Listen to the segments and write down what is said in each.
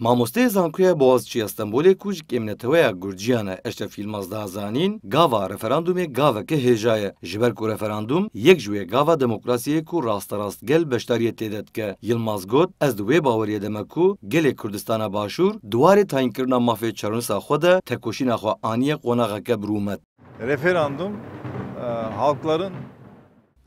مامسته زانکوی بوازچی استنبولی کوچ که امنتوی گرژیان اشت فیلماز دازانین گاوا رفراندوم گاوا که هجای جبر کو رفراندوم یک جوی گاوا دموکراسی کو راست راست گل بشتاری تیدد که یل گود از دوی باوری دمکو گل کردستان باشور دواری تاین کرنا مافی خوده سا خود تکوشی نخوا آنیه قناقه که برومد رفراندوم حالکلارن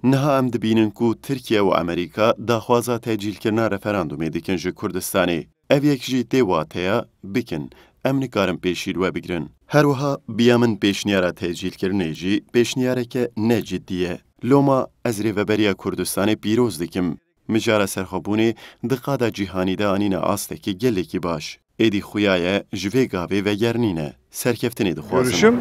نها ام دبینن کو ترکیه و امریکا دخوازا تجیل کرنا رفراندومی دکنج کردستانی ev yek jî tê wateya bikin em nikarin pêşî we bigirin. Herwiha biya min pêşniyara tecîlkirinê jî pêşniyareke ne ye. Loma ez rêveberiya Kurdistanê pîroz dikim. Mijara serxwebûnê di qada cîhanî de anîne astekî gelekî baş. Êdî xuya ye ji vê gavê vegernîne. Serkeftinê dixwazim.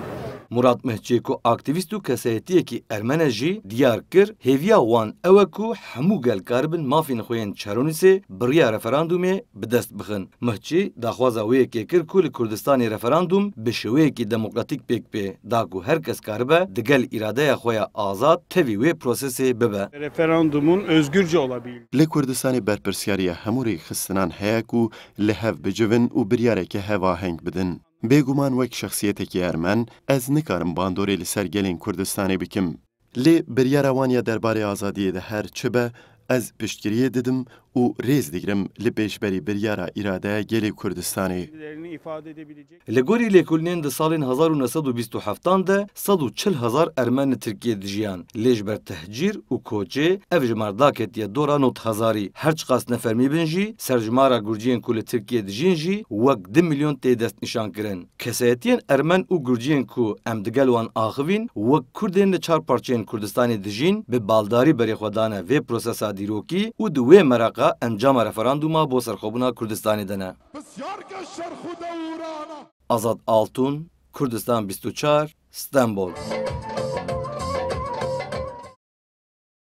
Murat Mehçeko aktivist keseyetiyekî Ermene jî diyar kir heviya wan ew ku hemû gelkarbin mafên xwe yên Çerûnîsê biriya referandumê bi dest bixin. Mehçî daxwaza wêyekê kir ku li Kurdistanê referandum bi şeweyekî demokratîk pêk pê da ku her kes karibe di gel îradeya xwe ya azad tevî wê prosesê bibe. Referandumun özgürce olabilir. Li Kurdistanê berpirsiyariya hemû rêxistinan heye ku li hev bicivin û biryareke hevaheng bidin. بێگومان وەک شخصیەتێکی یارمەن ئەز نکارم باندۆری لەسەر گەلین کوردستانی بکم. لێ بریاراوانە دەربارەی ئازادیە دە هەر چ بە ez piştgiriye dedim û rêz digirim li pêşberî biryara îradeye gelê Kurdistanê. Li gorî lêkolînên di salên 1927 de 140 hezar Ermen li Tirkiye dijiyan. Lêj ber tehcîr û koçê ev ji merdaketiye dora not hezarî. Her çiqas nefermî bin jî serjimara Gurciyên ku li Tirkiye dijîn jî wek 2 milyon tê dest nîşan kirin. Keseyetiyên Ermen û Gurciyên ku em digel wan axivîn wek Kurdên li çar parçeyên Kurdistanê dijîn bi baldarî berêxwedana vê prosesa dîrokî û di wê meraqa encama referanduma bo serxwebûna Kurdistanê de Azad Altun, Kurdistan 24, İstanbul.